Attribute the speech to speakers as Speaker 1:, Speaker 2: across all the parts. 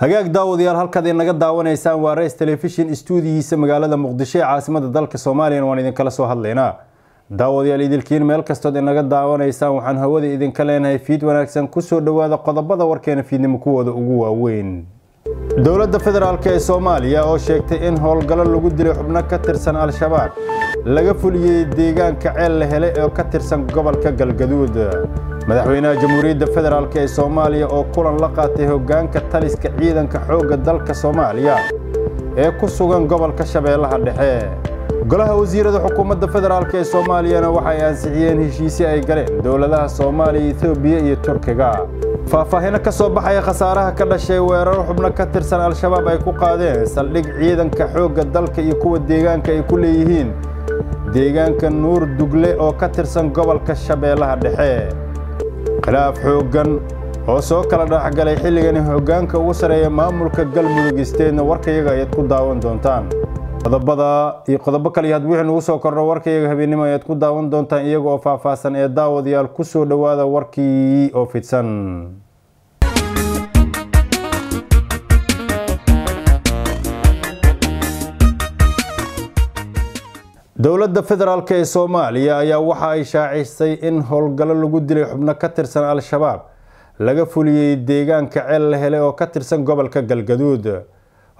Speaker 1: hagaag daawadayaal halkaad inaga daawanaysaan waa rays telefishin stuudiyihiisa magaalada muqdisho ee caasimada dalka soomaaliyana waan idinkala soo hadlaynaa daawadayaal idilkiin meel kastood inaga daawanaysaan waxaan hawada idinka leenahay fiid wanaagsan kusoo dhowaada qodobada warkeena fiidnimo kuwooda ugu waaweyn dowladda federaalk ee soomaaliya oo sheegtay in howlgallo lagu dilay xubno ka tirsan al-shabaab laga fuliyey deegaanka ceel la helay oo ka tirsan gobolka galgaduud madaxweynaha jamhuuriyadda federaalk ee soomaaliya oo kulan la qaatay hoggaanka taliska ciidanka xoogga dalka soomaaliya ee ku sugan gobolka shabeellaha dhexe golaha wasiirada xukuumadda federaalk ee soomaaliyana waxay ansixiyeen heshiisyo ay galeen dowladaha soomaaliya etoobiya iyo turkiga faahfaahino ka soo baxaya khasaaraha ka dhashay weeraro xubno ka tirsan al-shabaab ay ku qaadeen saldhig ciidanka xoogga dalka iyo kuwa deegaanka ay ku leeyihiin deegaanka nuur dugle oo ka tirsan gobolka shabeellaha dhexe khilaaf xooggan oo soo kala dhexgalay xilligani hoggaanka ugu sarreeya maamulka galmudug isteedna warkayaga ayaad ku daawan doontaan qodobada iyo qodobo kale haad wixii nugu soo kordho warkayaga habeennimo ayaad ku daawan doontaan iyaga oo faahfaahsan ee daawadayaal ku soo dhowaada warkii oo fidsan dowladda federaalk ee soomaaliya ayaa waxa ay shaacisay in howlgallo lagu dilay xubno ka tirsan al-shabaab laga fuliyey deegaanka ceel la helay oo ka tirsan gobolka galgaduud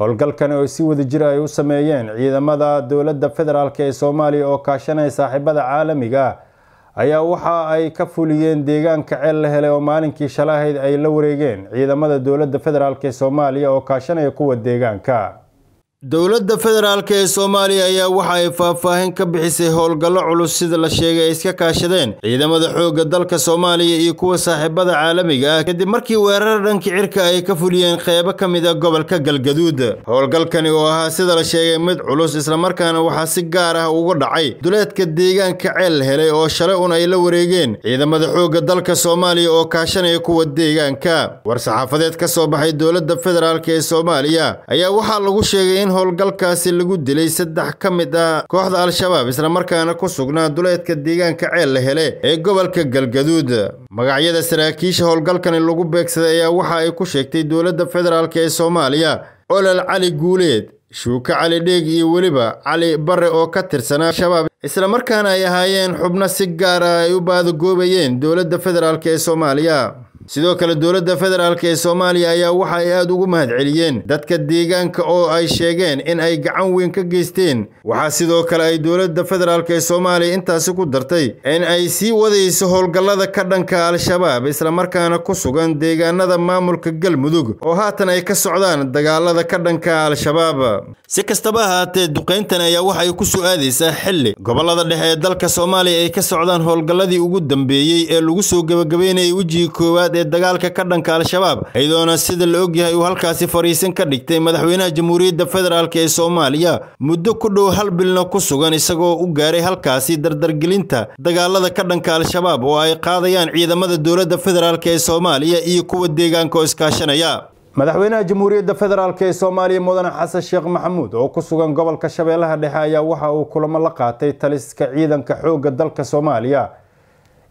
Speaker 1: howlgalkani oo si wada jir ay u sameeyeen ciidamada dowladda federaalk ee soomaaliya oo kaashanaya saaxiibada caalamiga ayaa waxa ay ka fuliyeen deegaanka ceel la helay oo maalinkii shalahayd ay la wareegeen ciidamada dowladda federaalk ee soomaaliya oo kaashanaya kuwa deegaanka dowladda federaalk ee soomaaliya ayaa waxa ay faahfaahin ka bixisay howlgallo culus sida la sheegay ay iska kaashadeen ciidamada xoogga dalka soomaaliya iyo kuwa saaxiibada caalamiga ah kadib markii weerar dhanka cirka ay ka fuliyeen qeybo ka mid a ah gobolka galgaduud howlgalkani oo ahaa sida la sheegay mid culus islamarkaana waxaa si gaar ah uga dhacay duleedka deegaanka ceel helay oo shalay un ay la wareegeen ciidamada xoogga dalka soomaaliya oo kaashanaya kuwa deegaanka war saxaafadeed ka soo baxay dowladda federaalk ee soomaaliya ayaa waxaa lagu sheegay in howlgalkaasi lagu dilay saddex ka mid ah kooxda al-shabaab isla markaana ku sugnaa duleedka deegaanka ceel la hele ee gobolka galgaduud magacyada saraakiisha howlgalkani lagu beegsaday ayaa waxa ay ku sheegtay dowladda federaalk ee soomaaliya olol cali guuleed shuuke cali dheeg iyo weliba cali barre oo ka tirsanaa al-shabaab markaana ay ahaayeen xubno si gaar ah ay u baadagoobayeen dowladda federaalk ee soomaaliya sidoo kale dowladda federaalk ee soomaaliya ayaa waxa ay aad ugu mahad celiyeen dadka deegaanka oo ay sheegeen in ay gacan weyn ka geysteen waxaa sidoo kale ay dowladda federaalk ee soomaaliya intaasi ku dartay in ay sii wadayso howlgallada ka dhanka al-shabaab isla markaana ku sugan deegaanada maamulka galmudug oo haatan ay ka socdaan dagaalada ka dhanka al-shabaab si kastaba ahaatee duqayntan ayaa waxa ay ku soo aadaysaa xilli gobollada dhexe ee dalka soomaaliya ay ka socdaan howlgalladii ugu dambeeyey ee lagu soo gebagabeynayay wejigii koowaad labaad ee dagaalka ka dhanka al-shabaab ayadoona sida la og yahay uu halkaasi fariisin ka dhigtay madaxweynaha jamhuuriyadda federaalk ee soomaaliya muddo ku dhow hal bilna ku sugan isagoo u gaaray halkaasi dardargelinta dagaalada ka dhanka al-shabaab oo ay qaadayaan ciidamada dowladda federaalk ee soomaaliya iyo kuwa deegaanka oo iskaashanaya madaxweynaha jamhuuriyadda federaalk ee soomaaliya mudane xasan sheekh maxamuud oo ku sugan gobolka shabeellaha dhexe ayaa waxa uu kulamo la qaatay taliska ciidanka xoogga dalka soomaaliya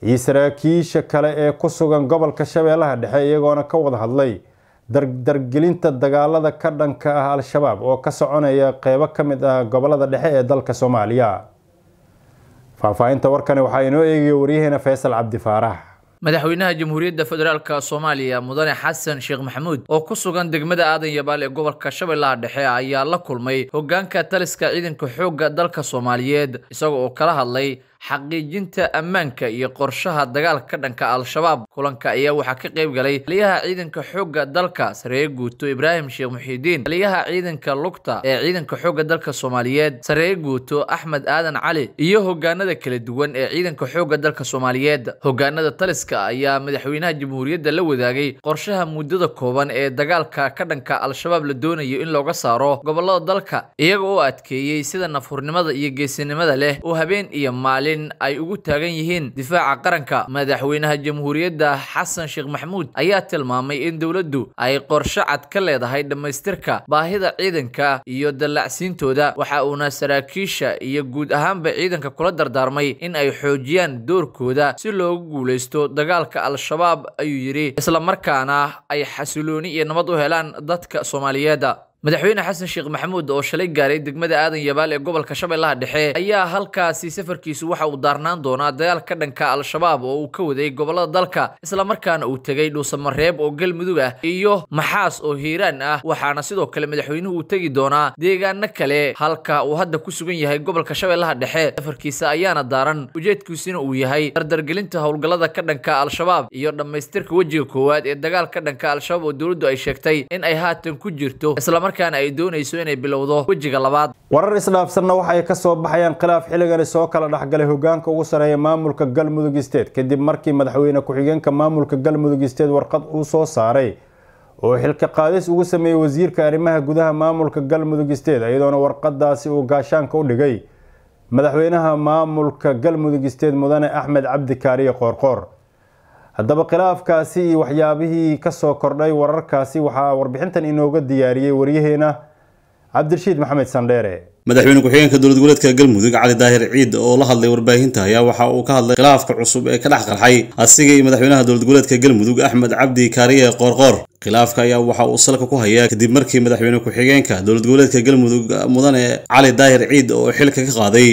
Speaker 1: iyo saraakiisha kale ee ku sugan gobolka shabeellaha dhexe iyagoona ka wada hadlay dardargelinta dagaalada ka dhanka ah al-shabaab oo ka soconaya qeybo ka mid ah gobolada dhexe ee dalka soomaaliya faahfaahinta warkani waxaa inoo eegaya waryaheena faysal cabdifaarax
Speaker 2: madaxweynaha jamhuuriyadda federaalka soomaaliya mudane xasan sheekh maxamuud oo ku sugan degmada aadan yabaal ee gobolka shabeellaha dhexe ayaa la kulmay hoggaanka taliska ciidanka xoogga dalka soomaaliyeed isaga oo kala hadlay xaqiijinta ammaanka iyo qorshaha dagaalka ka dhanka al-shabaab kulanka ayaa waxaa ka qayb galay taliyaha ciidanka xoogga dalka sareeye guuto ibraahim sheekh muxiidiin taliyaha ciidanka lugta ee ciidanka xoogga dalka soomaaliyeed sareeye guuto axmed aadan cali iyo hogaanada kala duwan ee ciidanka xoogga dalka soomaaliyeed hogaanada taliska ayaa madaxweynaha jamhuuriyadda la wadaagay qorshaha muddada kooban ee dagaalka ka dhanka al-shabaab la doonayo in looga saaro gobollada dalka iyaga oo adkeeyey sida nafhurnimada iyo geesinimada leh oo habeen iyo maalin arrin ay ugu taagan yihiin difaaca qaranka madaxweynaha jamhuuriyadda xasan sheekh maxamuud ayaa tilmaamay in dowladdu ay qorsho cad ka leedahay dhammaystirka baahida ciidanka iyo dallacsiintooda waxa uuna saraakiisha iyo guud ahaanba ciidanka kula dardaarmay in ay xoojiyaan doorkooda si loogu guulaysto dagaalka al-shabaab ayuu yidhi isla markaana ay xasilooni iyo nabad u helaan dadka soomaaliyeeda madaxweyne xasan sheekh maxamuud oo shalay gaaray degmada aadan yabaal ee gobolka shabeellaha dhexe ayaa halkaasi safarkiisu waxa uu daarnaan doonaa dagaalka ka dhanka al-shabaab oo uu ka waday gobollada dalka isla markaana uu tegay dhuusamareeb oo galmudug ah iyo maxaas oo hiiraan ah waxaana sidoo kale madaxweynuhu uu tegi doonaa deegaano kale halka uu hadda ku sugan yahay gobolka shabeellaha dhexe safarkiisa ayaana daaran ujeedkiisuna uu yahay dardargelinta howlgallada ka dhanka al-shabaab iyo dhammaystirka wejiga koowaad ee dagaal ka dhanka al-shabaab oo dowladdu ay sheegtay in ay haatan ku jirto markaana ay doonayso inay bilowdo wejiga labaad
Speaker 1: warar isdhaafsanna waxa ay ka soo baxayaan khilaaf xilligani soo kala dhexgalay hogaanka ugu sareeya maamulka galmudug isteed kadib markii madaxweyne ku-xigeenka maamulka galmudug isteed warqad uu soo saaray oo xilka qaadis ugu sameeyey wasiirka arrimaha gudaha maamulka galmudug isteed iyadoona warqadaasi uu gaashaanka u dhigay madaxweynaha maamulka galmudug isteed mudane axmed cabdi qoorqoor haddaba khilaafkaasi iyo waxyaabihii kasoo kordhay wararkaasi waxaa warbixintan inooga diyaariyey waryaheena cabdirashiid maxamed sandheere
Speaker 3: madaxweyne ku-xigeenka dowlad goboleedka galmudug cali daahir ciid oo la hadlay warbaahinta ayaa waxa uu ka hadlay khilaafka cusub ee ka dhex qarxay asiga iyo madaxweynaha dowlad goboleedka galmudug axmed cabdi kaariye qoorqoor khilaafka ayaa waxa uu salka ku hayaa kadib markii madaxweyne ku-xigeenka dowlad goboleedka galmudug ah, mudane cali daahir ciid oo xilka ka qaaday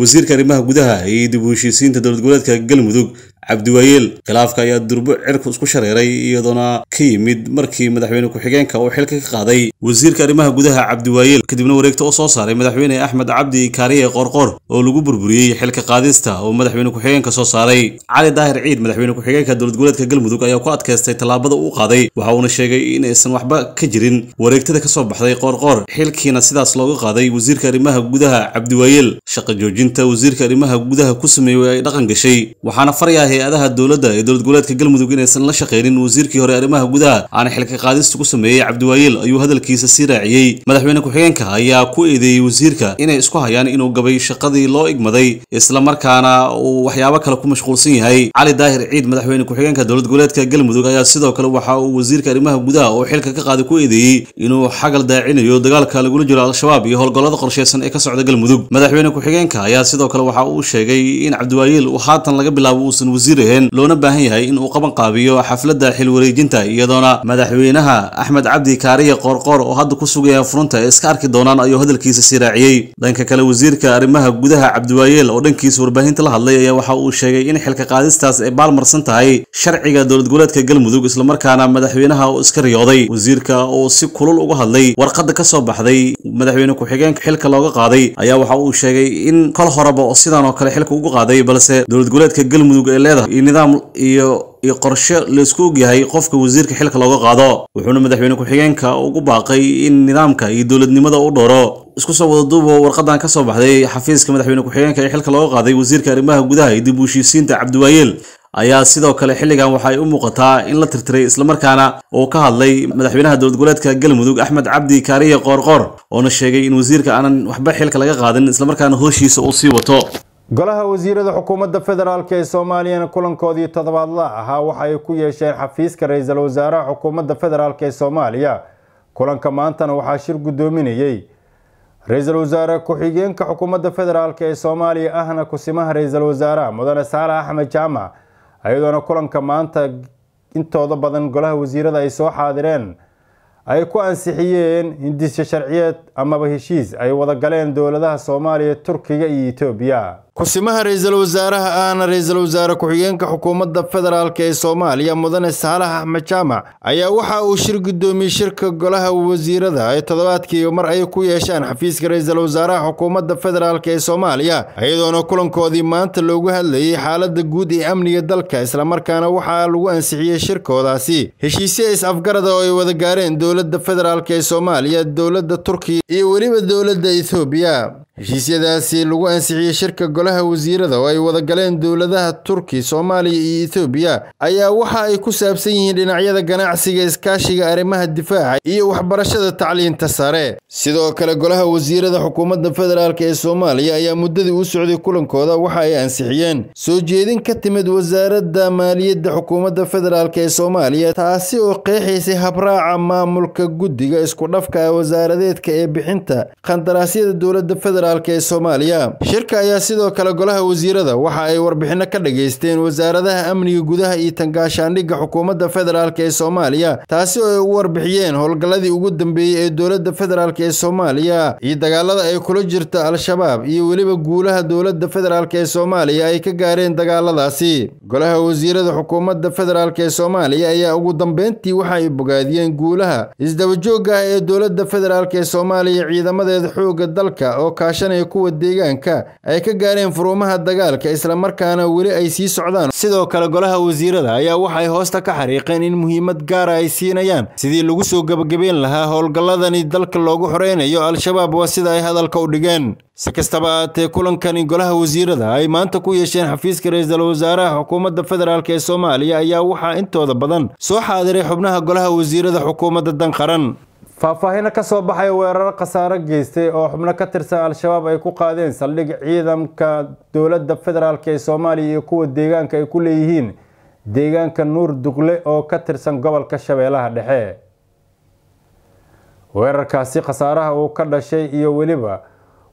Speaker 3: wasiirka arrimaha gudaha iyo dib u heshiisiinta dowlad goboleedka galmudug cabdiwaayeel khilaafka ayaa durbo cirku isku shareeray iyadoona ka yimid markii madaxweyne ku-xigeenka uu xilka ka qaaday wasiirka arrimaha gudaha cabdiwaayeel kadibna wareegta u soo saaray madaxweyne axmed cabdi kaariye qorqor oo lagu burburiyey xilka qaadista oo madaxweyne ku-xigeenka soo saaray cali daahir ciid madaxweyne ku-xigeenka dowlad goboleedka galmudug ayaa ku adkaystay tallaabada uu qaaday waxa uuna sheegay inaysan waxba ka jirin wareegtada ka soo baxday qoorqoor xilkiina sidaas looga qaaday wasiirka arrimaha gudaha cabdiwaayeel shaqa joojinta wasiirka arrimaha gudaha ku sameeyey ay dhaqan gashay waxaana faraya hay-adaha dowladda ee dowlad goboleedka galmudug inaysan la shaqaynin wasiirkii hore arrimaha gudaha aana xilka qaadista ku sameeyey cabdiwaayiil ayuu hadalkiisa sii raaciyey madaxweyne ku-xigeenka ayaa ku eedeeyey wasiirka inay isku hayaan inuu gabay shaqadii loo igmaday islamarkaana uu waxyaabo kale ku mashquulsan yahay cali daahir ciid madaxweyne ku-xigeenka dowlad goboleedka galmudug ayaa sidoo kale waxa uu wasiirka arrimaha gudaha oo xilka ka qaaday ku eedeeyey inuu xagal daacinayo dagaalka lagula jiro al-shabaab iyo howlgollada qorshaysan ee ka socda galmudug madaxweyne ku-xigeenka ayaa sidoo kale waxa uu sheegay in cabdiwaayiil uu haatan laga bilaabo uusan wasiiraheen loona baahan yahay in uu qaban qaabiyo xafladda xilwareejinta iyadoona madaxweynaha axmed cabdi kaariya qoorqoor oo hadda ku sugaya furunta ay iska arki doonaan ayuu hadalkiisa siraaciyey dhanka kale wasiirka arrimaha gudaha cabdiwaayeel oo dhankiisa warbaahinta la hadlay ayaa waxa uu sheegay in xilka qaadistaas ay baalmarsan tahay sharciga dowlad goboleedka galmudug islamarkaana madaxweynaha uu iska riyooday wasiirka oo si kulul uga hadlay warqadda ka soo baxday madaxweyne ku-xigeenka xilka looga qaaday ayaa waxa uu sheegay in kol horaba oo sidan oo kale xilka uga qaaday balse dowlad goboleedka galmudug leedahay iyo nidaam iyo iyo qorshe laisku isku ogyahay qofka wasiirka xilka looga qaado wuxuuna madaxweyne ku-xigeenka ugu baaqay in nidaamka iyo dowladnimada u dhoro isku soo wada duubo warqadan ka soo baxday xafiiska madaxweyne ku-xigeenka ee xilka looga qaaday wasiirka arrimaha gudaha iyo dib ushiysiinta cabdiwaayeel ayaa sidoo kale xilligan waxay u muuqataa in la tirtiray islamarkaana uu ka hadlay madaxweynaha dowlad goboleedka galmudug axmed cabdi kaariya qoorqoor oona sheegay in wasiirka aanan waxba xilka laga qaadin islamarkaana hooshiisa uu sii wato
Speaker 1: golaha wasiirada xukuumadda federaalk ee soomaaliyana kulankoodii toddobaadla ahaa waxa ay ku yeesheen xafiiska ra-iisul wasaaraha xukuumadda federaalk ee soomaaliya kulanka maantana waxaa shir guddoominayey ra-iisul wasaare ku-xigeenka xukuumadda federaalk ee soomaaliya ahna kusimaha ra-iisul wasaaraha mudane saalax axmed jaamac iyadoona kulanka maanta intooda badan golaha wasiirada ay soo xaadireen ay ku ansixiyeen hindisyo sharciyeed amaba heshiis ay wadagaleen dowladaha soomaaliya turkiga iyo etoobiya ku ra-iisul wasaaraha ahna ra-iisul wasaare ku-xigeenka xukuumadda federaalk ee soomaaliya mudane saalax axmed jaamac ayaa waxa uu shir guddoomiyey shirka golaha wasiirada ee toddobaadkii mar ay ku yeeshaan xafiiska ra-iisul wasaaraha xukuumadda federaalk ee soomaaliya iyadoona kulankoodii maanta loogu hadlayey xaaladda guud ee amniga dalka islamarkaana waxaa lagu ansixiyey shirkoodaasi heshiisya is-afgarada oo ay wada gaareen dowladda federaalk ee soomaaliya dowladda turkiya iyo weliba dowladda ethoobiya heshiisyadaasi lagu ansixiyey shirka golaha wasiirada oo ay wada galeen dowladaha turki soomaaliya iyo etoobiya ayaa waxa ay ku saabsan yihiin dhinacyada ganacsiga iskaashiga arrimaha difaaca iyo waxbarashada tacliinta sare sidoo kale golaha wasiirada xukuumadda federaalk ee soomaaliya ayaa muddadii uu socday kulankooda waxa ay ansixiyeen soo jeedin ka timid wasaaradda maaliyadda xukuumadda federaalk ee soomaaliya taasi oo qeexaysay habraaca maamulka guddiga isku dhafka wasaaradeedka ee bixinta qandaraasyada dowladda federaalk dalka ee soomaaliya shirka ayaa sidoo kale golaha wasiirada waxa ay warbixinno ka dhegaysteen wasaaradaha amniga gudaha iyo tangaashaandhigga xukuumadda federaalk ee soomaaliya taasi oo ay ugu warbixiyeen howlgalladii ugu dambeeyey ee dowladda federaalk ee soomaaliya iyo dagaalada ay kula jirta al-shabaab iyo weliba guulaha dowladda federaalk ee soomaaliya ay ka gaareen dagaaladaasi golaha wasiirada xukuumadda federaalk ee soomaaliya ayaa ugu dambeyntii ay bogaadiyeen guulaha isdabajooga ah ee dowladda federaalk ee soomaaliya ciidamadeeda xooga dalka oo kaash shanay kuwa deegaanka ay ka gaareen furumaha dagaalka isla markaana weli ay sii socdaan sidoo kale golaha wasiirada ayaa waxay hoosta ka xariiqeen in muhiimad gaara ah ay siinayaan sidii lagu soo gabagabeyn lahaa howlgalladani dalka loogu xoreynayo al-shabaab waa sida ay hadalka u dhigeen si kastaba ahaatee kulankani golaha wasiirada ay maanta ku yeesheen xafiiska ra-iisul wasaaraha xukuumadda federaalk ee soomaaliya ayaa waxaa intooda badan soo xaadiray xubnaha golaha wasiirada xukuumadda danqaran faahfaahino ka soo baxay weeraro khasaaro geystay oo xubno ka tirsan al-shabaab ay ku qaadeen saldhig ciidamka dowladda federaalk ee soomaaliya iyo kuwa deegaanka ay ku leeyihiin deegaanka nuur dugle oo ka tirsan gobolka shabeellaha dhexe weerarkaasi khasaaraha uu ka dhashay iyo weliba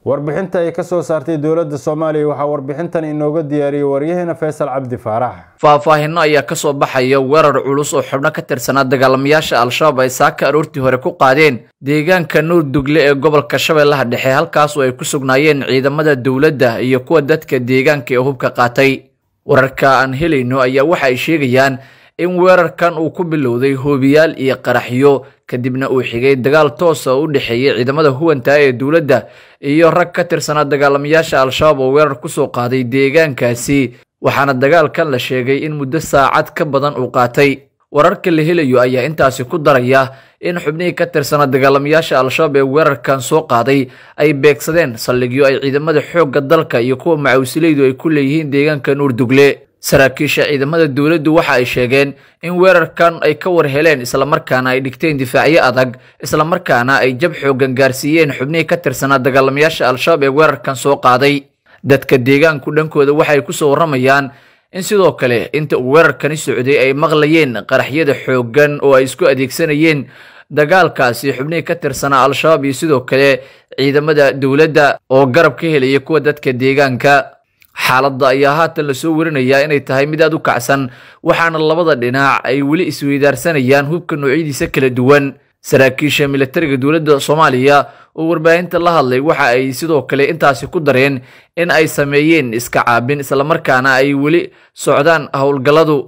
Speaker 1: warbixinta ay ka soo saartay dowladda soomaaliya waxaa warbixintan inooga diyaariyey waryaheena faysal cabdi faarax faah faahfaahinno ayaa
Speaker 2: ka soo baxaya weerar culus oo xubno ka tirsanaa dagaalamayaasha al-shabaab ay saaka aroortii hore ku qaadeen deegaanka nuur dugle ee gobolka shabeellaha dhexe halkaas oo ay ku sugnaayeen ciidamada dowladda iyo kuwa dadka deegaanka ee hubka qaatay wararka aan helayno ayaa waxa ay sheegayaan in weerarkan uu ku bilowday hoobiyaal iyo qaraxyo kadibna uu xigay dagaal toosa u dhexeeyay ciidamada huwanta ee dowladda iyo rag ka tirsanaa dagaalamayaasha al-shabaab oo weerar ku soo qaaday deegaankaasi waxaana dagaalkan la sheegay in muddo saacad ka badan uu qaatay wararka la helayo ayaa intaasi ku daraya in xubnihii ka tirsanaa dagaalamayaasha al-shabaab ee weerarkan soo qaaday ay beegsadeen saldhigyo ay ciidamada xoogga dalka iyo kuwa macawisileydu ay ku leeyihiin deegaanka nuur dugle saraakiisha ciidamada dowladdu waxa ay sheegeen in weerarkan ay ka war heleen islamarkaana ay dhigteen difaacyo adag islamarkaana ay jab xooggan gaarsiiyeen xubnihii ka tirsanaa dagaalamayaasha al-shabaab ee weerarkan soo qaaday dadka deegaanku dhankooda waxay ku soo warramayaan in sidoo kale inta uu weerarkani socday ay maqlayeen qaraxyada xooggan oo ay isku adeegsanayeen dagaalkaasi xubnihii ka tirsanaa al-shabaab iyo sidoo kale ciidamada dowladda oo garab ka helaya kuwa dadka deegaanka xaaladda ayaa haatan lasoo warinayaa inay tahay mid aad u kacsan waxaana labada dhinac ay weli isweydaarsanayaan hubka noocyadiisa kala duwan saraakiisha milatariga dowladda soomaaliya oo warbaahinta la hadlay waxa ay sidoo kale intaasi ku dareen in ay sameeyeen iska caabin islamarkaana ay weli socdaan howlgalladu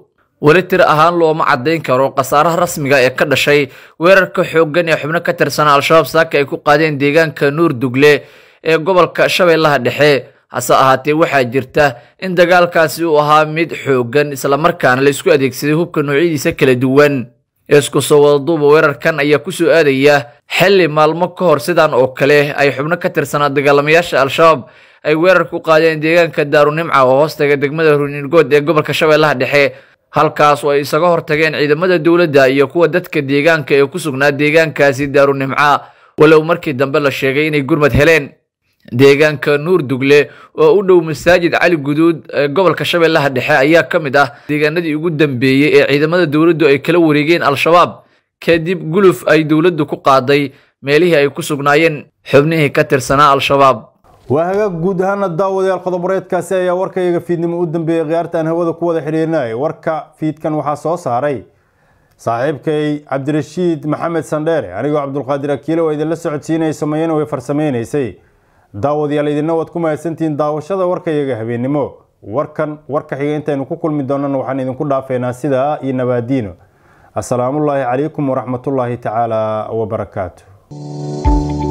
Speaker 2: weli tir ahaan looma caddayn karo khasaaraha rasmiga ee ka dhashay weerarka xooggan ee xubno ka tirsan al-shabaab saaka ay ku qaadeen deegaanka nuur dugle ee gobolka shabeellaha dhexe hase ahaatee waxaa jirta in dagaalkaasi uu ahaa mid xooggan islamarkaana laysku adeegsaday hubka noocyadiisa kala duwan isku soo wadaduuba weerarkan ayaa ku soo aadaya xilli maalmo ka hor sidan oo kale ay xubno ka tirsanaa dagaalamayaasha al-shabaab ay weerar ku qaadeen deegaanka daarunimca oo hoostaga degmada runirgood ee gobolka shabeellaha dhexe halkaas oo ay isaga hortageen ciidamada dowladda iyo kuwa dadka deegaanka ee ku sugnaa deegaankaasi daarunimca walow markii dambe la sheegay inay gurmad heleen deegaanka nuur dugle oo u dhow masaajid cali guduud ee gobolka shabeellaha dhexe ayaa ka mid ah deegaanadii ugu dambeeyey ee ciidamada dowladdu ay kala wareegeen al-shabaab kadib guluf ay dowladdu ku qaaday meelihii ay ku sugnaayeen xubnihii ka tirsanaa al-shabaab
Speaker 1: waahaga guud ahaana daawadayaal qodoboreedkaasi ayaa warka warkayaga fiidnimo u dambeeyey khiyaartaan hawada ku wada xidhiirnay warka fiidkan waxaa soo saaray saaxiibkay cabdirashiid maxamed sandheere anigoo cabdulqaadir akiile oo idinla socodsiinaya sameeyana way farsamaynaysay daawadayaal idinna waad ku mahadsantihiin daawashada warka warkayaga habeennimo warkan warka xiga intaynu ku kulmi doonana waxaan idinku dhaafeynaa sidaa iyo nabaadiino assalaamullaahi calaykum waraxmatullaahi tacaala wabarakaatu